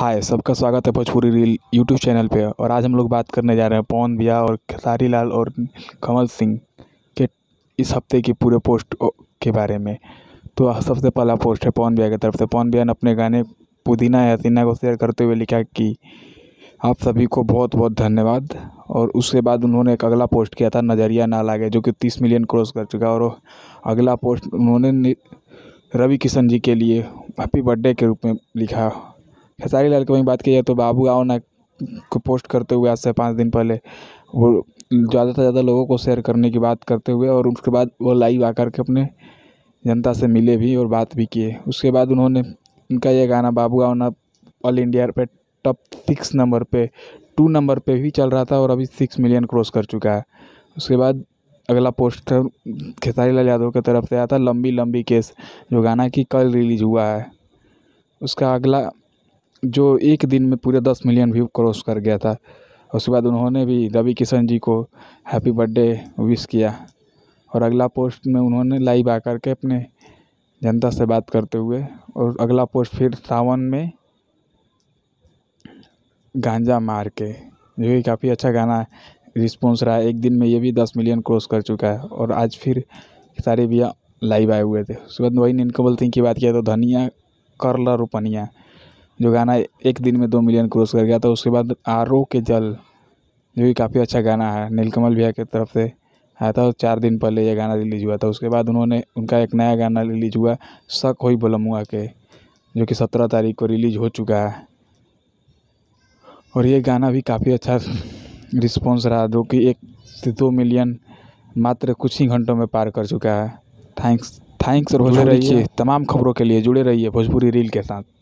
हाय सबका स्वागत है भोजपुरी रील यूट्यूब चैनल पे और आज हम लोग बात करने जा रहे हैं पवन बिया और खेसारी लाल और कमल सिंह के इस हफ्ते की पूरे पोस्ट के बारे में तो सबसे पहला पोस्ट है पवन बिया की तरफ से पवन बिया ने अपने गाने पुदीना या सिन्हा को शेयर करते हुए लिखा कि आप सभी को बहुत बहुत धन्यवाद और उसके बाद उन्होंने एक अगला पोस्ट किया था नज़रिया ना लागे जो कि तीस मिलियन क्रॉस कर चुका और अगला पोस्ट उन्होंने रवि किशन जी के लिए हैप्पी बर्थडे के रूप में लिखा खेसारी लाल की वहीं बात की जाए तो बाबू आओ ना को पोस्ट करते हुए आज से पाँच दिन पहले वो ज़्यादा से ज़्यादा लोगों को शेयर करने की बात करते हुए और उसके बाद वो लाइव आकर के अपने जनता से मिले भी और बात भी किए उसके बाद उन्होंने उनका यह गाना बाबू आओ ना ऑल इंडिया पर टॉप सिक्स नंबर पर टू नंबर पर भी चल रहा था और अभी सिक्स मिलियन क्रॉस कर चुका है उसके बाद अगला पोस्टर खेसारी लाल यादव की तरफ से आया था लंबी लंबी केस जो गाना कि कल रिलीज हुआ है उसका अगला जो एक दिन में पूरे दस मिलियन व्यू क्रॉस कर गया था उसके बाद उन्होंने भी रवि किशन जी को हैप्पी बर्थडे विश किया और अगला पोस्ट में उन्होंने लाइव आकर के अपने जनता से बात करते हुए और अगला पोस्ट फिर सावन में गांजा मार के जो कि काफ़ी अच्छा गाना रिस्पॉन्स रहा एक दिन में ये भी दस मिलियन क्रॉस कर चुका है और आज फिर सारे भैया लाइव आए हुए थे उसके बाद वही बोलते हैं की बात किया तो धनिया करला रुपनिया जो गाना एक दिन में दो मिलियन क्रॉस कर गया था उसके बाद आर ओ के जल जो कि काफ़ी अच्छा गाना है नीलकमल भैया की तरफ से आया था चार दिन पहले यह गाना रिलीज हुआ था उसके बाद उन्होंने उनका एक नया गाना रिलीज हुआ शक हो बोलमुआ के जो कि सत्रह तारीख को रिलीज हो चुका है और ये गाना भी काफ़ी अच्छा रिस्पॉन्स रहा जो कि एक से दो मिलियन मात्र कुछ ही घंटों में पार कर चुका है थैंक्स थैंक्स और भोजपुरी रहिए तमाम खबरों के लिए जुड़े रहिए भोजपुरी रील के साथ